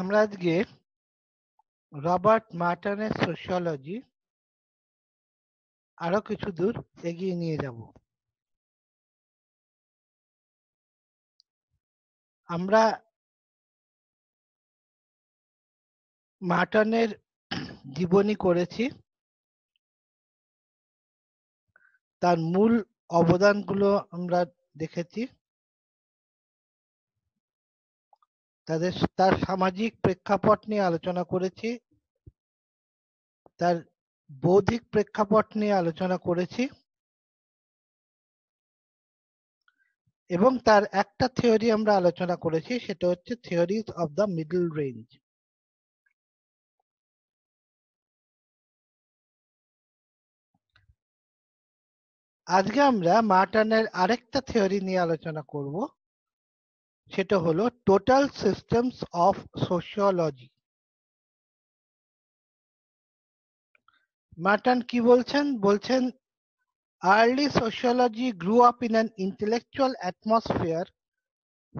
আমরা আজকে Robert মার্টনের sociology আরো কিছু দূর এগিয়ে নিয়ে যাব আমরা মার্টনের জীবনী করেছি তার মূল অবদানগুলো আমরা দেখেছি তাদের তার সামাজিক প্রেক্ষাপট নিয়ে আলোচনা করেছি তার বৌদ্ধিক প্রেক্ষাপট নিয়ে আলোচনা করেছি এবং তার একটা থিওরি আমরা আলোচনা করেছি সেটা হচ্ছে theories of the middle range আজকে আমরা মার্টনের আরেকটা থিওরি নিয়ে আলোচনা করব সেটা হলো total systems of sociology Merton কি বলছেন বলছেন early sociology grew up in an intellectual atmosphere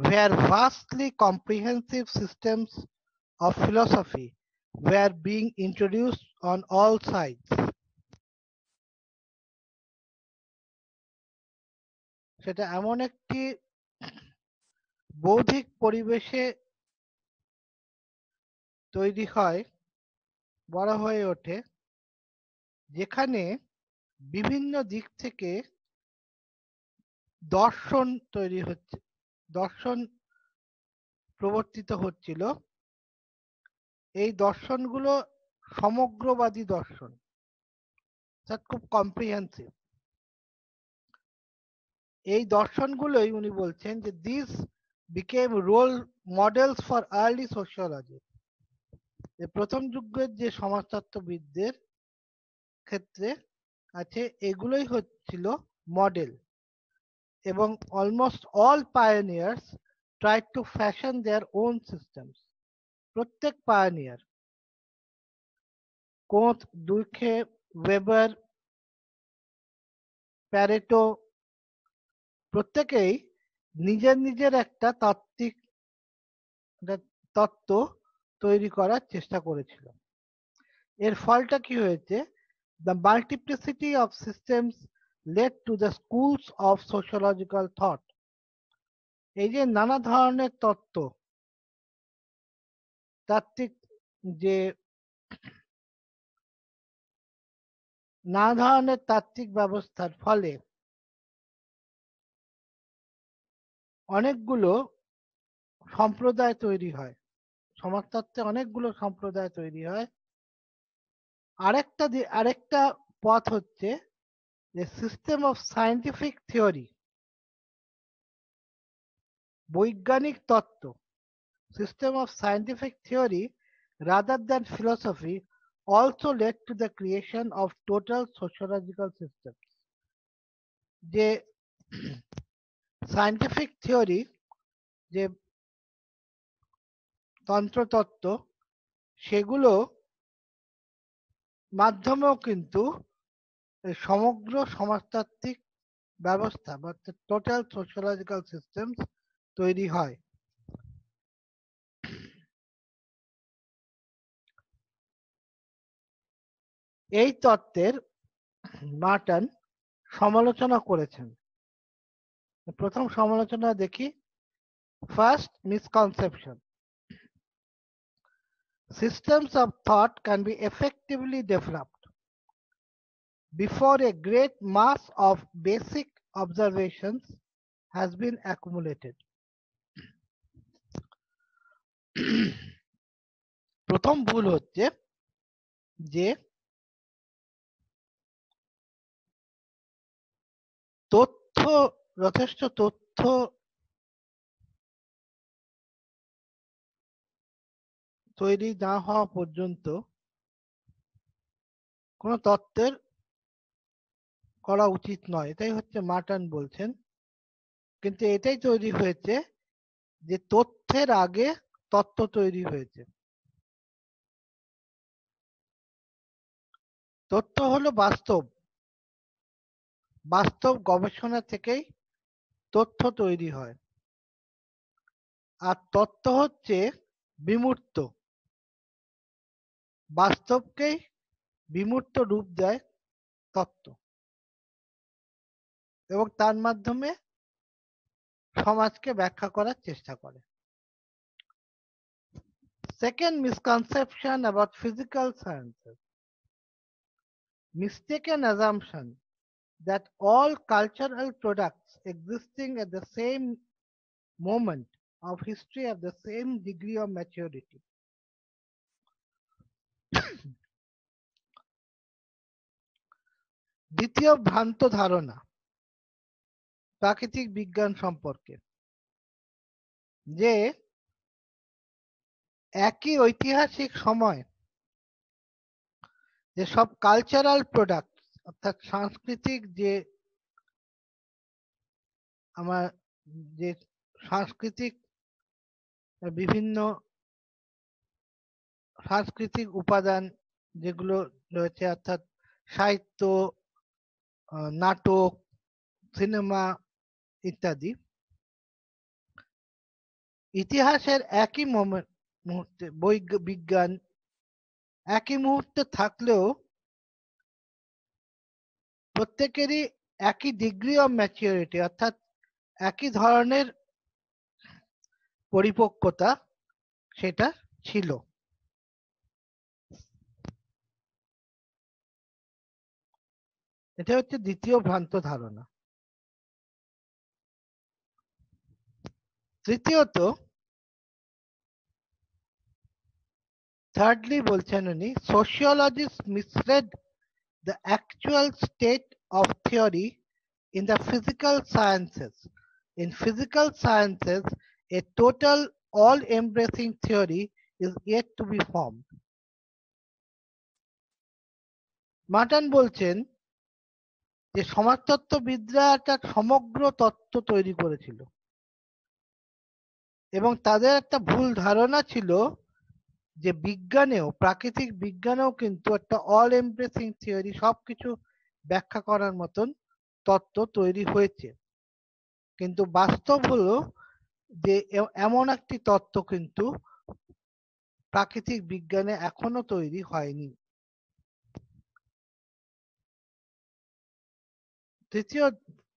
where vastly comprehensive systems of philosophy were being introduced on all sides. সেটা এমন একটি বৌদ্ধিক পরিবেশে তৈরি হয় বড় হয়ে ওঠে যেখানে বিভিন্ন দিক থেকে দর্শন তৈরি হচ্ছে দর্শন প্রবর্তিত হচ্ছিল এই দর্শনগুলো সমগ্রবাদী দর্শন খুব কম্প্রিহেন্সিভ এই দর্শনগুলোই উনি বলছেন যে this became role models for early sociology এই প্রথম যুগের যে সমাজতত্ত্ববিদদের ক্ষেত্রে আছে এগুলোই হচ্ছিল মডেল এবং almost all pioneers try to fashion their own systems প্রত্যেক pioneer Comte Durkheim Weber Pareto প্রত্যেকেই নিজের নিজের একটা তাত্ত্বিক তত্ত্ব তৈরি করার চেষ্টা করেছিল এর ফলটা কি হয়েছে the multiplicity of systems led to the schools of sociological thought এই যে নানা ধরনের তত্ত্ব তাত্ত্বিক যে নানা ধরনের তাত্ত্বিক ব্যবস্থার ফলে অনেকগুলো সম্প্রদায় তৈরি হয় সমাজতত্ত্বে অনেকগুলো সম্প্রদায় তৈরি হয় আরেকটা আরেকটা পথ হচ্ছে যে সিস্টেম অফ সায়েন্টিফিক থিওরি বৈজ্ঞানিক তত্ত্ব system of scientific theory rather than philosophy also led to the creation of total sociological system যে সায়েন্টিফিক থিওরি যে তন্ত্রতত্ত্ব সেগুলো মাধ্যমেও কিন্তু সমগ্র সমাজতাত্ত্বিক ব্যবস্থা বা টোটাল সোশ্যোলজিক্যাল সিস্টেম তৈরি হয় এই তত্ত্বের মার্টন সমালোচনা করেছেন প্রথম সমালোচনা দেখি first misconception systems of thought can be effectively developed before a great mass of basic observations has been accumulated. প্রথম ভুল হচ্ছে যে তথ্য যথেষ্ট তথ্য তৈরি না হওয়া পর্যন্ত কোন তত্ত্বের করা উচিত নয় এটাই হচ্ছে মাটান বলছেন কিন্তু এটাই তৈরি হয়েছে যে তথ্যের আগে তত্ত্ব তৈরি হয়েছে তথ্য হলো বাস্তব বাস্তব গবেষণা থেকেই তথ্য তৈরি হয় আর তত্ত্ব হচ্ছে বিমূর্ত বাস্তবকে বিমূর্ত রূপ দেয় তত্ত্ব এবং তার মাধ্যমে সমাজকে ব্যাখ্যা করার চেষ্টা করে second misconception about physical sciences mistaken assumption that all cultural products existing at the same moment of history have the same degree of maturity. দ্বিতীয় ভ্রান্ত ধারণা প্রাকৃতিক বিজ্ঞান সম্পর্কে যে একই ঐতিহাসিক সময় যে সব কালচারাল প্রোডাক্ট অর্থাৎ সাংস্কৃতিক যে আমার যে সাংস্কৃতিক বিভিন্ন সাংস্কৃতিক উপাদান যেগুলো রয়েছে অর্থাৎ সাহিত্য নাটক সিনেমা ইত্যাদি ইতিহাসের একই মুহূর্তে বিজ্ঞান একই মুহূর্তে থাকলেও প্রত্যেকেরই একই ডিগ্রি অফ ম্যাচিওরিটি অর্থাৎ একই ধরনের পরিপক্কতা সেটা ছিল এটা হচ্ছে দ্বিতীয় ভ্রান্ত ধারণা তৃতীয়ত থার্ডলি বলছেন উনি sociologist misread the actual state of theory in the physical sciences. In physical sciences, a total all-embracing theory is yet to be formed. Merton বলছেন যে সমাজতত্ত্ববিদরা একটা সমগ্র তত্ত্ব তৈরি করেছিল এবং তাদের একটা ভুল ধারণা ছিল যে বিজ্ঞানেও প্রাকৃতিক বিজ্ঞানেও কিন্তু একটা অল এমপ্রেসিং থিওরি সবকিছু ব্যাখ্যা করার মতন তত্ত্ব তৈরি হয়েছে কিন্তু বাস্তব হলো যে এমন একটি তত্ত্ব কিন্তু প্রাকৃতিক বিজ্ঞানে এখনো তৈরি হয়নি তৃতীয়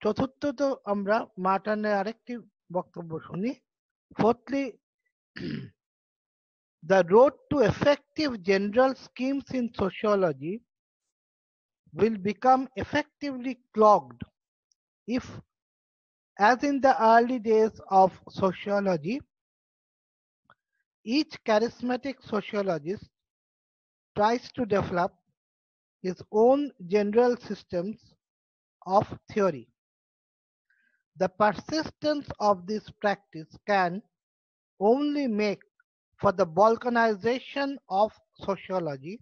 চতুর্থত আমরা মার্টানের আরেকটি বক্তব্য শুনি fourthly The road to effective general schemes in sociology will become effectively clogged if, as in the early days of sociology, each charismatic sociologist tries to develop his own general systems of theory. The persistence of this practice can only make for the balkanization of sociology,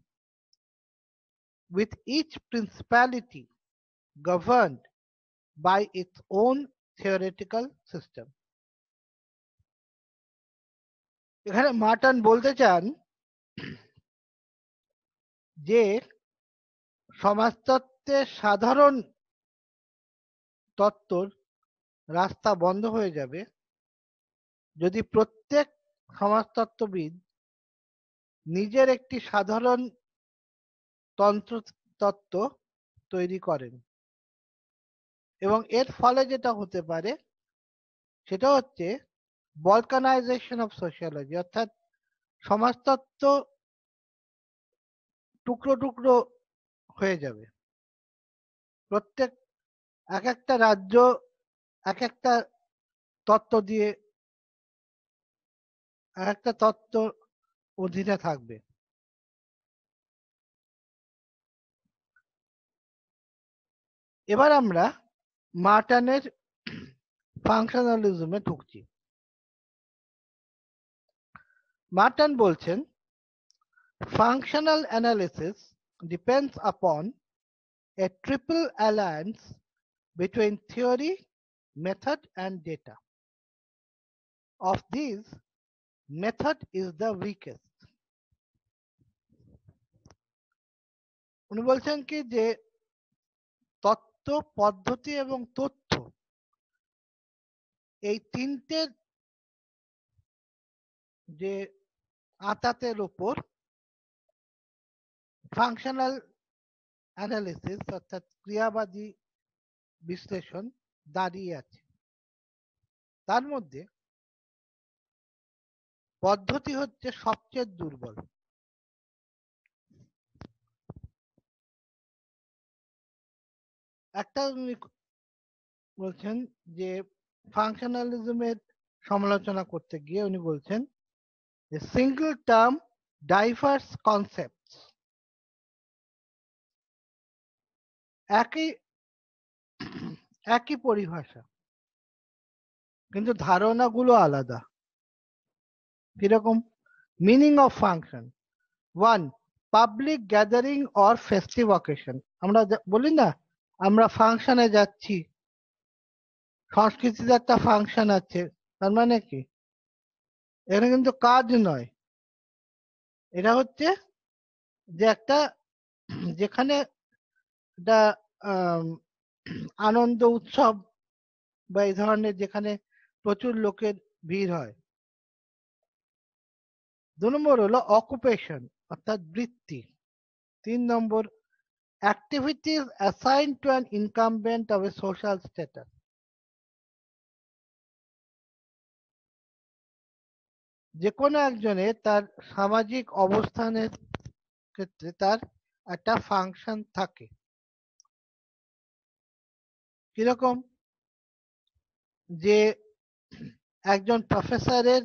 with each principality governed by its own theoretical system. এখানে মার্টন বলতে চান যে সমাজতত্ত্বের সাধারণ তত্ত্বর রাস্তা বন্ধ হয়ে যাবে যদি প্রত্যেক সমাজতত্ত্ববিদ নিজের একটি সাধারণ তন্ত্র তত্ত্ব তৈরি করেন এবং এর ফলে যেটা হতে পারে সেটা হচ্ছে বলকানাইজেশন অফ সোশ্যালজি অর্থাৎ সমাজতত্ত্ব টুকরো টুকরো হয়ে যাবে প্রত্যেক এক একটা রাজ্য এক একটা তত্ত্ব দিয়ে একটা তত্ত্ব অধীনে থাকবে এবার আমরা মার্টানের ফাংশনালিজমে ঢুকছি মার্টান বলছেন functional analysis depends upon a triple alliance between theory method and data of this Method is the weakest. উনি বলছেন কি যে তত্ত্ব পদ্ধতি এবং তথ্য এই তিনটে যে আতাতের উপর ফাংশনাল অ্যানালিসিস অর্থাৎ ক্রিয়াবাদী বিশ্লেষণ দাঁড়িয়ে আছে তার মধ্যে পদ্ধতি হচ্ছে সবচেয়ে দুর্বল। একটা উনি বলছেন যে ফাংশনালিজমের সমালোচনা করতে গিয়ে উনি বলছেন যে সিঙ্গল টার্ম ডাইভার্স কনসেপ্ট একই একই পরিভাষা কিন্তু ধারণাগুলো আলাদা কিরকম meaning of function one public gathering or festive occasion আমরা বলি না আমরা ফাংশনে যাচ্ছি সংস্কৃতিতে একটা ফাংশন আছে তার মানে কি এখানে কিন্তু কাজ নয় এটা হচ্ছে যে একটা যেখানে একটা আনন্দ উৎসব বা এই ধরনের যেখানে প্রচুর লোকের ভিড় হয় দু নম্বর হলো অকুপেশন অর্থাৎ বৃত্তি তিন নম্বর activities assign to an incumbent of a social status যে কোনো একজনে তার সামাজিক অবস্থানের ক্ষেত্রে তার একটা ফাংশন থাকে কিরকম যে একজন প্রফেসরের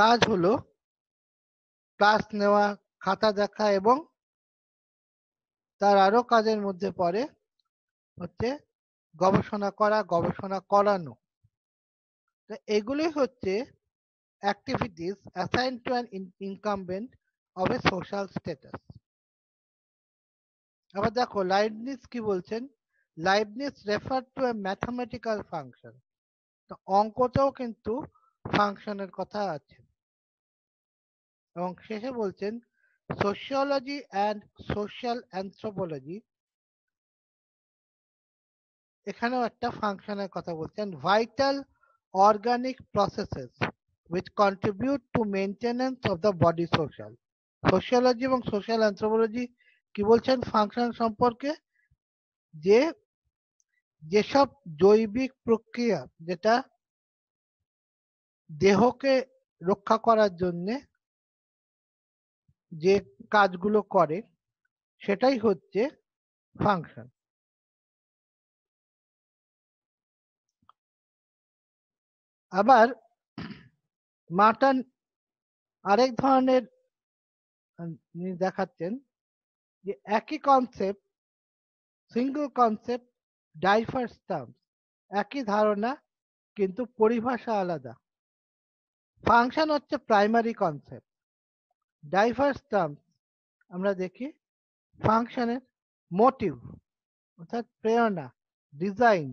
কাজ হলো ক্লাস নেওয়া খাতা দেখা এবং তার আরো কাজের মধ্যে পড়ে হচ্ছে গবেষণা করা গবেষণা করানো তো এগুলি হচ্ছে activities assigned to an in incumbent of a social status আবার দেখো লাইবনিস কি বলছেন Leibniz refer to a mathematical function তো অঙ্কতেও কিন্তু ফাংশনের কথা আছে এবং শেষে বলছেন সোশিয়োলজি অ্যান্ড সোশ্যাল অ্যান্থ্রোপোলজি এখানেও একটা ফাংশনের কথা বলছেন vital organic processes which contribute to maintenance of the body social sociology এবং সোশ্যাল অ্যান্থ্রোপোলজি কি বলছেন ফাংশন সম্পর্কে যে যেসব জৈবিক প্রক্রিয়া যেটা দেহকে রক্ষা করার জন্যে যে কাজগুলো করে সেটাই হচ্ছে ফাংশন আবার মাটন আরেক ধরনের দেখাচ্ছেন যে একই concept single concept diverse terms একই ধারণা কিন্তু পরিভাষা আলাদা ফাংশন হচ্ছে প্রাইমারি কনসেপ্ট ডাইভার্স টার্মস আমরা দেখি ফাংশনের মোটিভ অর্থাৎ প্রেরণা ডিজাইন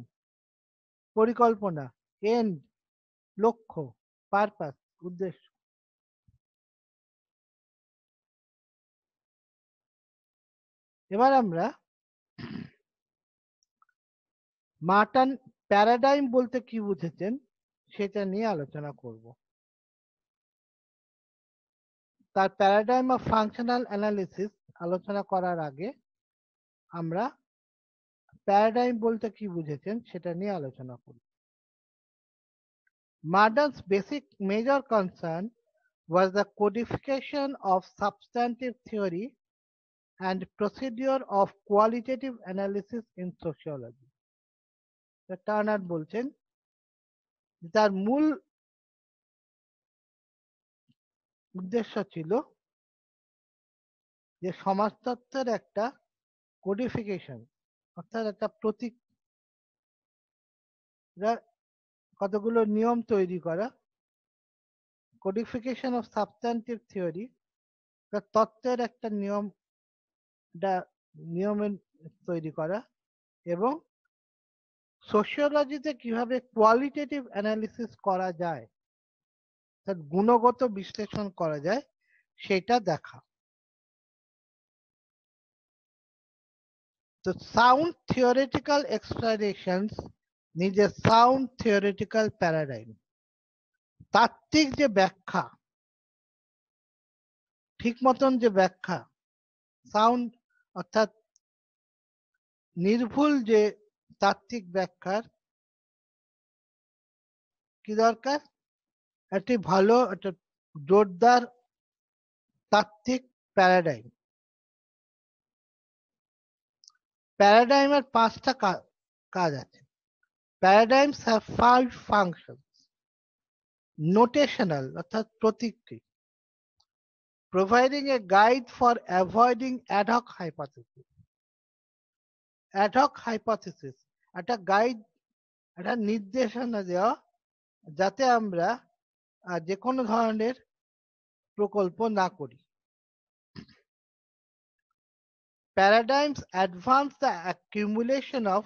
পরিকল্পনা এন্ড লক্ষ্য পারপাস উদ্দেশ্য এবার আমরা মাটান প্যারাডাইম বলতে কি বুঝেছেন সেটা নিয়ে আলোচনা করবো তার প্যারাডাইম অফ ফাংশনাল অ্যানালিসিস আলোচনা করার আগে আমরা প্যারাডাইম বলতে কি বুঝেছেন সেটা নিয়ে আলোচনা করি Merton's basic major concern was the codification of substantive theory and procedure of qualitative analysis in sociology Turner বলছেন যার মূল উদ্দেশ্য ছিল যে সমাজতত্ত্বের একটা কোডিফিকেশন অর্থাৎ একটা প্রতীক কতগুলো নিয়ম তৈরি করা কোডিফিকেশন অফ সাবস্ট্যান্টিভ থিওরি তত্ত্বের একটা নিয়ম নিয়মে তৈরি করা এবং সোশিওলজিতে কিভাবে কোয়ালিটেটিভ অ্যানালিসিস করা যায় তার গুণগত বিশ্লেষণ করা যায় সেটা দেখা তো সাউন্ড থিওরিটিক্যাল এক্সপ্লানেশনস নিজের সাউন্ড থিওরিটিক্যাল প্যারাডাইম তাত্ত্বিক যে ব্যাখ্যা ঠিক মতন যে ব্যাখ্যা সাউন্ড অর্থাৎ নির্ভুল যে তাত্ত্বিক ব্যাখ্যার কি দরকার একটি ভালো একটা জোরদার তাত্ত্বিক প্যারাডাইম প্যারাডাইমের পাঁচটা কাজ আছে প্যারাডাইম ফাইভ ফাংশন নোটেশনাল অর্থাৎ প্রতীকটি providing a guide for avoiding ad hoc hypothesis ad hoc hypothesis একটা গাইড একটা নির্দেশনা দেওয়া যাতে আমরা যে কোনো ধরনের প্রকল্প না করি paradigms advance the accumulation of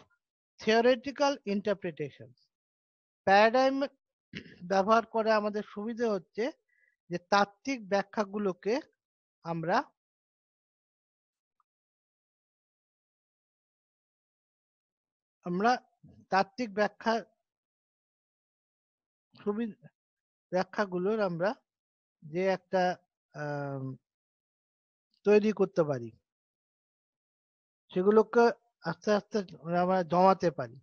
theoretical interpretation paradigm ব্যবহার করে আমাদের সুবিধে হচ্ছে যে তাত্ত্বিক ব্যাখ্যাগুলোকে আমরা আমরা তাত্ত্বিক ব্যাখ্যা সুবিধা ব্যাখ্যাগুলোর আমরা যে একটা তৈরি করতে পারি সেগুলোকে আস্তে আস্তে আমরা জমাতে পারি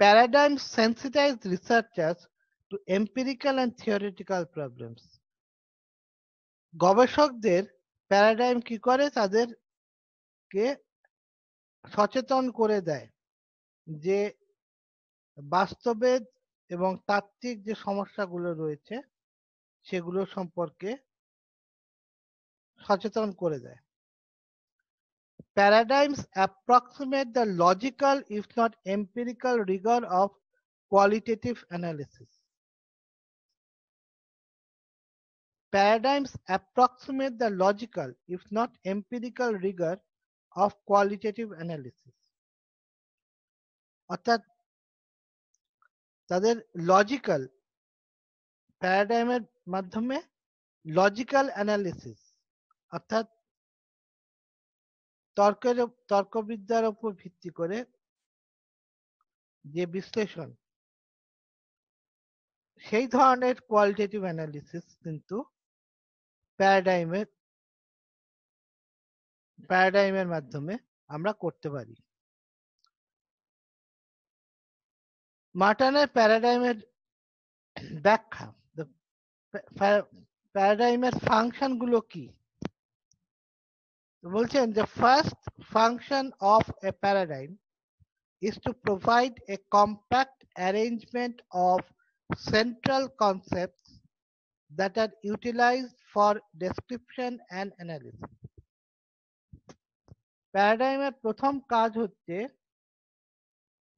paradigm sensitize researchers to empirical and theoretical problems গবেষকদের প্যারাডাইম কি করে তাদেরকে সচেতন করে দেয় যে বাস্তবে এবং তাত্ত্বিক যে সমস্যা গুলো রয়েছে সেগুলো সম্পর্কে সচেতন করে দেয় paradigms approximate the logical if not empirical rigour of qualitative analysis paradigms approximate the logical if not empirical rigour of qualitative analysis অর্থাৎ তাদের লজিক্যাল প্যারাডাইমের মাধ্যমে লজিক্যাল অ্যানালিসিস অর্থাৎ তর্কের তর্কবিদ্যার উপর ভিত্তি করে যে বিশ্লেষণ সেই ধরনের কোয়ালিটেটিভ অ্যানালিসিস কিন্তু প্যারাডাইমের প্যারাডাইমের মাধ্যমে আমরা করতে পারি মাটানের প্যারাডাইমের ব্যাখ্যা প্যারাডাইমের ফাংশন গুলো কি বলছেন যে first function of a paradigm is to provide a compact arrangement of central concept that are utilise for description and analysis প্যারাডাইমের প্রথম কাজ হচ্ছে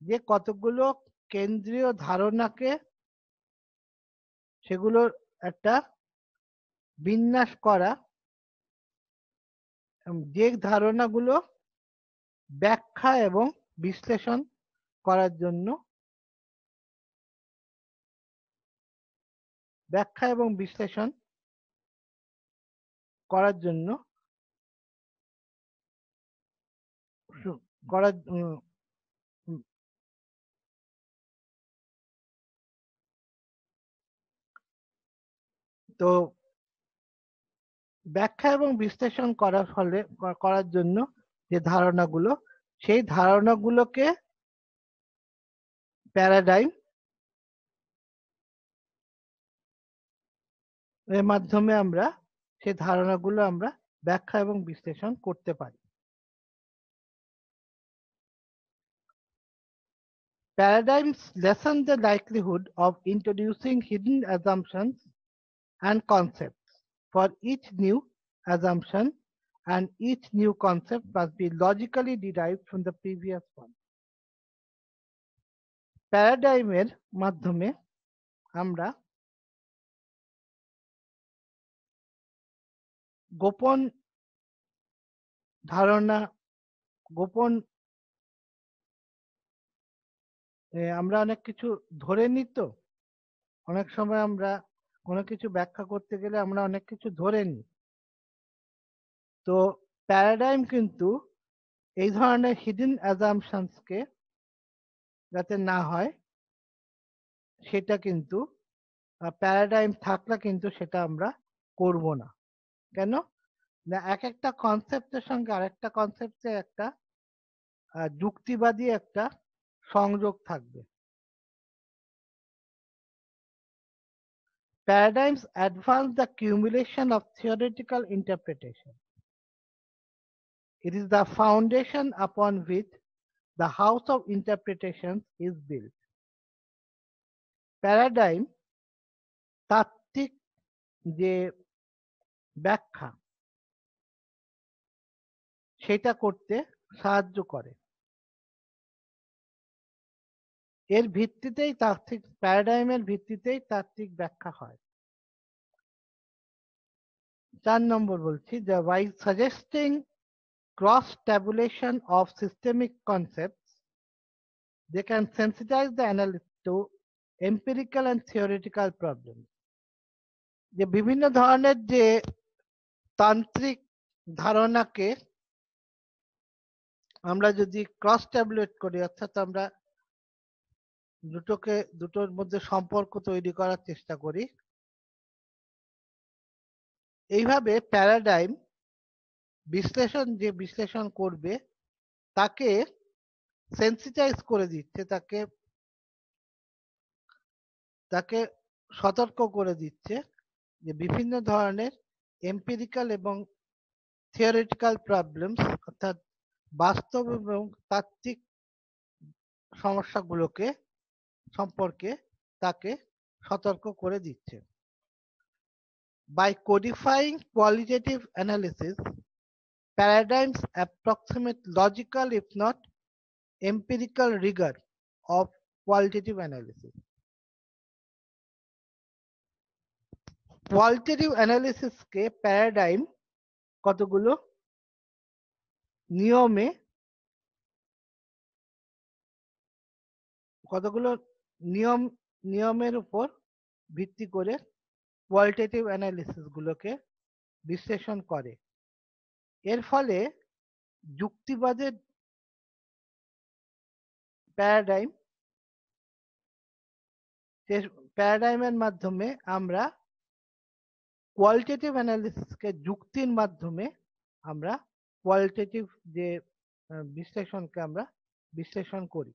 যে কতগুলো কেন্দ্রীয় ধারণাকে সেগুলোর একটা বিন্যাস করা যে ধারণাগুলো ব্যাখ্যা এবং বিশ্লেষণ করার জন্য ব্যাখ্যা এবং বিশ্লেষণ করার জন্য করার তো ব্যাখ্যা এবং বিশ্লেষণ করার ফলে করার জন্য যে ধারণাগুলো সেই ধারণাগুলোকে প্যারাডাইম এর মাধ্যমে আমরা সেই ধারণাগুলো আমরা ব্যাখ্যা এবং বিশ্লেষণ করতে পারি paradigms lessen the likelihood of introducing hidden assumptions and concepts. For each new assumption and each new concept must be logically derived from the previous one. প্যারাডাইমের মাধ্যমে আমরা গোপন ধারণা গোপন আমরা অনেক কিছু ধরে নিত অনেক সময় আমরা কোনো কিছু ব্যাখ্যা করতে গেলে আমরা অনেক কিছু ধরে নিই তো প্যারাডাইম কিন্তু এই ধরনের হিডেন অ্যাজামশনসকে যাতে না হয় সেটা কিন্তু প্যারাডাইম থাকলে কিন্তু সেটা আমরা করব না কেন না এক একটা কনসেপ্টের সঙ্গে আরেকটা কনসেপ্টে একটা যুক্তিবাদী একটা সংযোগ থাকবে paradigms advance the accumulation of theoretical interpretation. It is the foundation upon which the house of interpretations is built. Paradigm, tattik je ব্যাখ্যা সেটা করতে সাহায্য করে এর ভিত্তিতেই তাত্ত্বিক প্যারাডাইমের ভিত্তিতেই তাত্ত্বিক ব্যাখ্যা হয় চার নম্বর বলছি the way suggesting cross tabulation of systemic concept they can sensitize the analyst to empirical and theoretical problem যে বিভিন্ন ধরনের যে তান্ত্রিক ধারণাকে আমরা যদি ক্রস ট্যাবলেট করি অর্থাৎ আমরা দুটোকে দুটোর মধ্যে সম্পর্ক তৈরি করার চেষ্টা করি এইভাবে প্যারাডাইম বিশ্লেষণ যে বিশ্লেষণ করবে তাকে সেন্সিটাইজ করে দিচ্ছে তাকে তাকে সতর্ক করে দিচ্ছে যে বিভিন্ন ধরনের এম্পিরিক্যাল এবং থিওরিটিক্যাল প্রবলেমস অর্থাৎ বাস্তব এবং তাত্ত্বিক সমস্যাগুলোকে সম্পর্কে তাকে সতর্ক করে দিচ্ছে By codifying qualitative analysis, paradigms approximate logical, if not empirical, rigor of qualitative analysis. Qualitative অ্যানালিসিসকে প্যারাডাইম কতগুলো নিয়মে কতগুলো নিয়ম নিয়মের উপর ভিত্তি করে কোয়ালিটেটিভ অ্যানালিসিস গুলোকে বিশ্লেষণ করে এর ফলে যুক্তিবাদের প্যারাডাইম প্যারাডাইমের মাধ্যমে আমরা কোয়ালিটেটিভ অ্যানালিসিসকে যুক্তির মাধ্যমে আমরা কোয়ালিটেটিভ যে বিশ্লেষণকে আমরা বিশ্লেষণ করি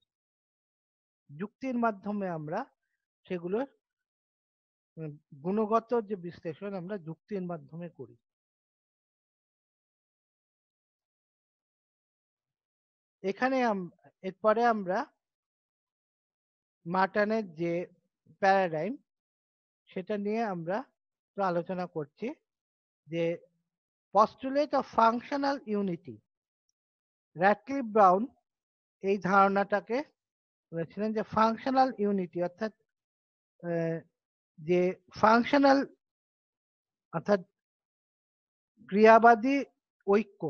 যুক্তির মাধ্যমে আমরা সেগুলোর গুণগত যে বিশ্লেষণ আমরা যুক্তির মাধ্যমে করি এখানে এরপরে আমরা মাটানের যে প্যারাডাইম সেটা নিয়ে আমরা আলোচনা করছি যে postulate of functional unity Radcliffe Brown এই ধারণাটাকে বলেছিলেন যে ফাংশনাল ইউনিটি অর্থাৎ যে ফাংশনাল অর্থাৎ ক্রিয়াবাদী ঐক্য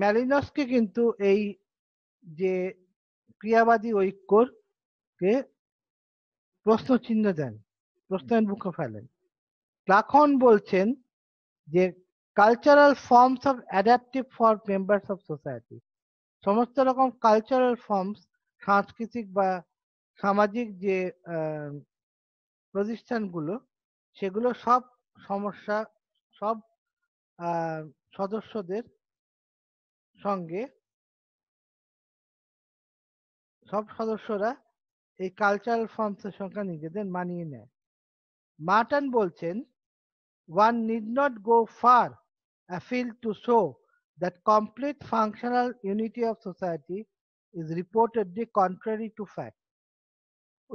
ম্যালিনসকে কিন্তু এই যে ক্রিয়াবাদী ঐক্যর কে প্রশ্ন চিহ্ন দেন প্রশ্নের মুখে ফেলেন ক্লাখন বলছেন যে cultural forms of adaptive for members of society সমস্ত রকম কালচারাল ফর্মস সাংস্কৃতিক বা সামাজিক যে প্রতিষ্ঠানগুলো সেগুলো সব সমস্যা সব সদস্যদের সঙ্গে সব সদস্যরা এই কালচারাল ফর্মসের সংখ্যা নিজেদের মানিয়ে নেয় মার্টান বলছেন need not go far a afield to show that complete functional unity of society is reportedly contrary to fact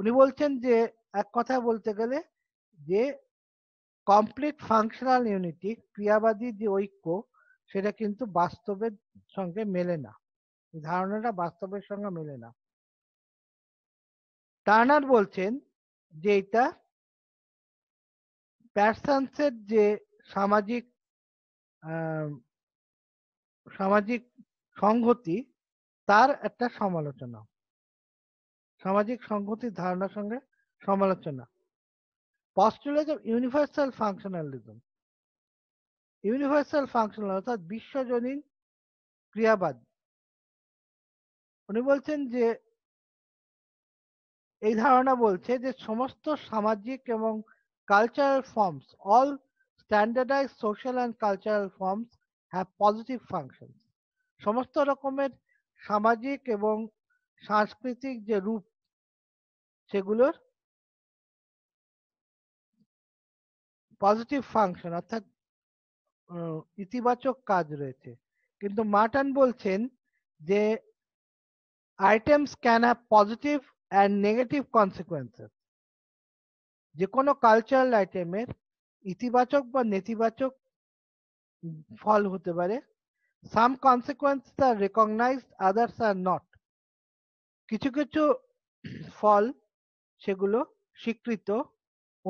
উনি বলছেন যে এক কথায় বলতে গেলে যে কমপ্লিট ফাংশনাল ইউনিটি ক্রিয়াবাদী যে ঐক্য সেটা কিন্তু বাস্তবের সঙ্গে মেলে না ধারণাটা বাস্তবের সঙ্গে মেলে না টার্নার বলছেন যে এটা প্যারসান্সের যে সামাজিক সামাজিক সংহতি তার একটা সমালোচনা সামাজিক সংহতির ধারণার সঙ্গে সমালোচনা postulate of universal functionalism universal functional অর্থাৎ বিশ্বজনীন ক্রিয়াবাদ উনি বলছেন যে এই ধারণা বলছে যে সমস্ত সামাজিক এবং cultural forms all standardize social and cultural forms have positive function সমস্ত রকমের সামাজিক এবং সাংস্কৃতিক যে রূপ সেগুলোর পজিটিভ ফাংশন অর্থাৎ ইতিবাচক কাজ রয়েছে কিন্তু মার্টান বলছেন যে items can have positive and negative consequences যে কোনো কালচারাল আইটেমের ইতিবাচক বা নেতিবাচক ফল হতে পারে some consequence are recognized others are not কিছু কিছু ফল সেগুলো স্বীকৃত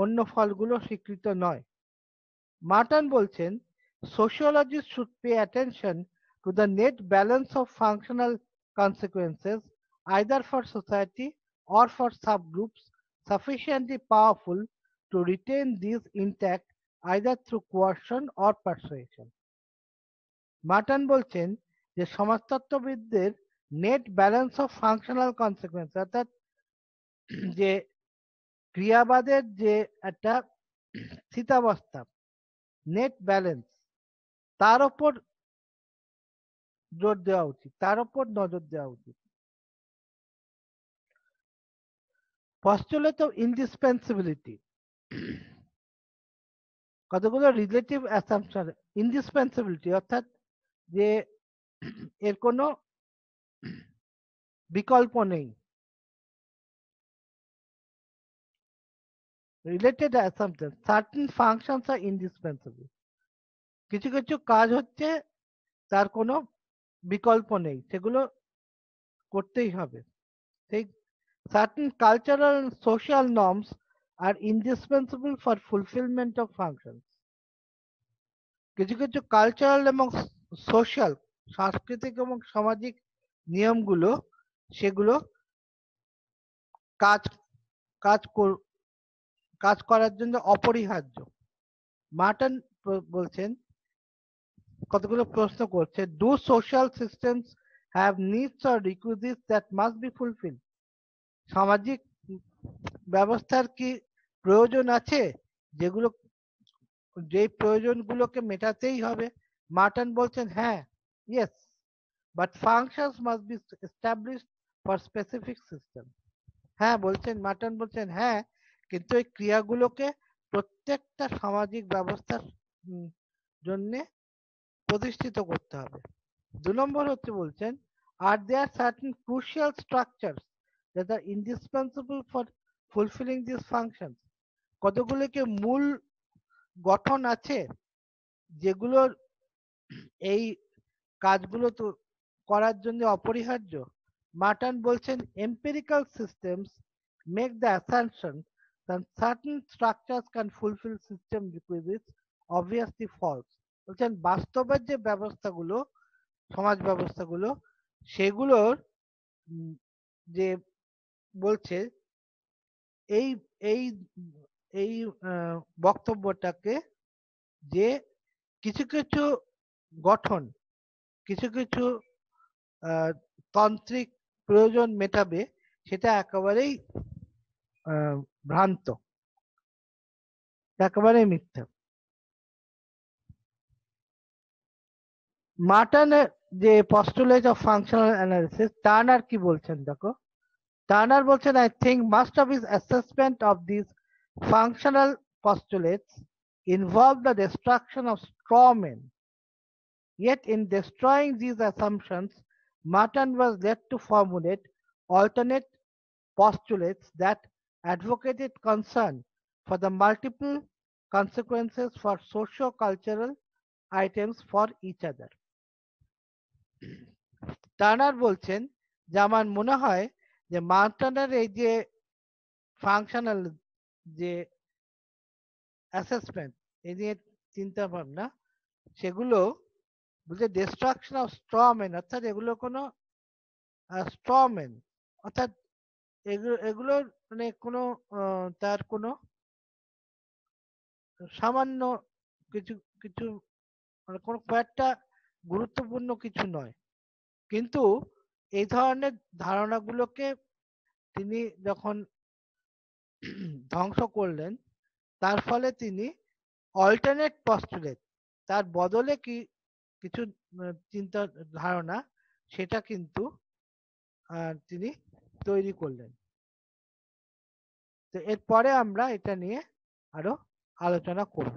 অন্য ফলগুলো স্বীকৃত নয় মার্টন বলছেন sociologist should pay attention to the net balance of functional consequences either for society or for subgroups sufficiently powerful to retain this intact either through coercion or persuasion Merton বলছেন যে সমাজতত্ত্ববিদদের net balance of functional consequence অর্থাৎ যে ক্রিয়াবাদের যে একটা স্থিতাবস্থা net balance তার ওপর জোর দেওয়া উচিত তার ওপর নজর দেওয়া উচিত postulate of কতগুলো রিলেটিভ অ্যাসাম্পশন ইনডিসপেন্সিবিলিটি অর্থাৎ যে এর কোনো বিকল্প নেই রিলেটেড অ্যাসাম্পশন সার্টেন ফাংশনস আর ইনডিসপেন্সিবল কিছু কিছু কাজ হচ্ছে তার কোনো বিকল্প নেই সেগুলো করতেই হবে ঠিক certain cultural social norms are indispensable for fulfilment of function কিছু কিছু কালচারাল এবং সোশ্যাল সাংস্কৃতিক এবং সামাজিক নিয়মগুলো সেগুলো কাজ কাজ কাজ করার জন্য অপরিহার্য মার্টন বলছেন কতগুলো প্রশ্ন করছে do social systems have needs or requisites that must be fulfil সামাজিক ব্যবস্থার কি প্রয়োজন আছে যেগুলো যেই প্রয়োজনগুলোকে মেটাতেই হবে মার্টন বলছেন হ্যাঁ yes but functions must be established for specific system হ্যাঁ বলছেন মার্টন বলছেন হ্যাঁ কিন্তু এই ক্রিয়াগুলোকে প্রত্যেকটা সামাজিক ব্যবস্থার জন্য প্রতিষ্ঠিত করতে হবে দু নম্বর হচ্ছে বলছেন are there certain crucial structure that are indispensable for fulfilling this function কি মূল গঠন আছে যেগুলো এই কাজগুলো তো করার জন্য অপরিহার্য মার্টন বলছেন empirical systems make the assumption that certain structures can fulfil system requisites obviously false বলছেন বাস্তবের যে ব্যবস্থাগুলো সমাজ ব্যবস্থাগুলো সেগুলোর যে বলছে এই এই এই বক্তব্যটাকে যে কিছু কিছু গঠন কিছু কিছু তান্ত্রিক প্রয়োজন মেটাবে সেটা একেবারেই ভ্রান্ত একেবারে মিথ্যা মার্টানের যে postulate of functional analysis Turner কি বলছেন দেখো টার্নার বলছেন I think must of his assessment of this functional postulates involve the destruction of straw men. Yet in destroying these assumptions, Martin was led to formulate alternate postulates that advocated concern for the multiple consequences for socio-cultural items for each other. Turner বলছেন যে আমার মনে হয় যে মার্টনের এই যে functional যে assessment এই নিয়ে চিন্তা ভাবনা সেগুলো বলছে ডিস্ট্রাকশন অফ স্ট্রমেন অর্থাৎ এগুলো কোনো স্ট্রমেন অর্থাৎ এগুলো এগুলোর মানে কোনো তার কোনো সামান্য কিছু কিছু মানে কোনো কয়েকটা গুরুত্বপূর্ণ কিছু নয় কিন্তু এই ধরনের ধারণাগুলোকে তিনি যখন ধ্বংস করলেন তার ফলে তিনি অল্টারনেট পস্টুলেট তার বদলে কি কিছু চিন্তা ধারণা সেটা কিন্তু তিনি তৈরি করলেন তো এরপরে আমরা এটা নিয়ে আরো আলোচনা করব